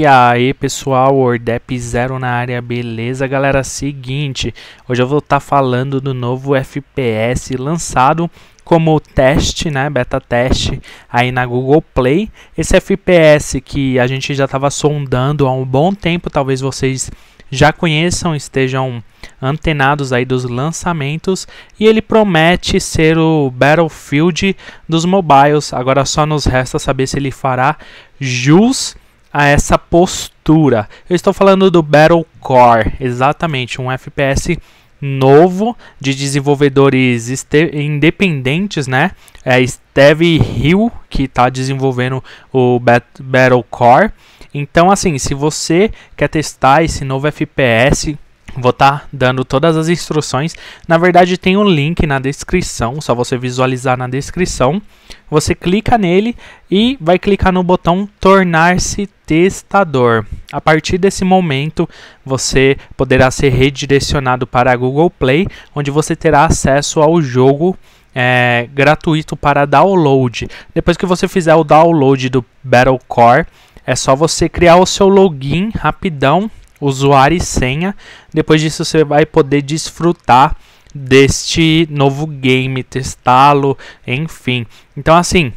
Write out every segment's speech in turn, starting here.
E aí pessoal, Ordep Zero na área, beleza? Galera, seguinte, hoje eu vou estar tá falando do novo FPS lançado como teste, né, beta teste aí na Google Play. Esse FPS que a gente já estava sondando há um bom tempo, talvez vocês já conheçam, estejam antenados aí dos lançamentos e ele promete ser o Battlefield dos mobiles. Agora só nos resta saber se ele fará jus a essa postura. Eu estou falando do Battlecore, exatamente, um FPS novo de desenvolvedores independentes, né? É Steve Hill que está desenvolvendo o Bat Battlecore. Então, assim, se você quer testar esse novo FPS, vou estar tá dando todas as instruções. Na verdade, tem um link na descrição, só você visualizar na descrição. Você clica nele e vai clicar no botão tornar-se testador. A partir desse momento, você poderá ser redirecionado para a Google Play, onde você terá acesso ao jogo é, gratuito para download. Depois que você fizer o download do Battlecore, é só você criar o seu login rapidão, usuário e senha. Depois disso, você vai poder desfrutar deste novo game, testá-lo, enfim. Então, assim,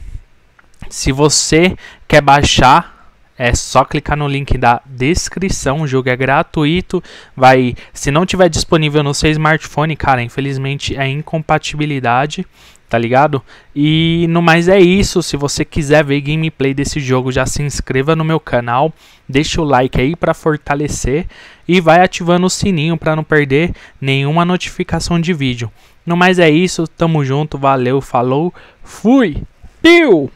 se você quer baixar é só clicar no link da descrição, o jogo é gratuito, vai, se não tiver disponível no seu smartphone, cara, infelizmente é incompatibilidade, tá ligado? E no mais é isso, se você quiser ver gameplay desse jogo, já se inscreva no meu canal, deixa o like aí para fortalecer e vai ativando o sininho para não perder nenhuma notificação de vídeo. No mais é isso, tamo junto, valeu, falou, fui, piu!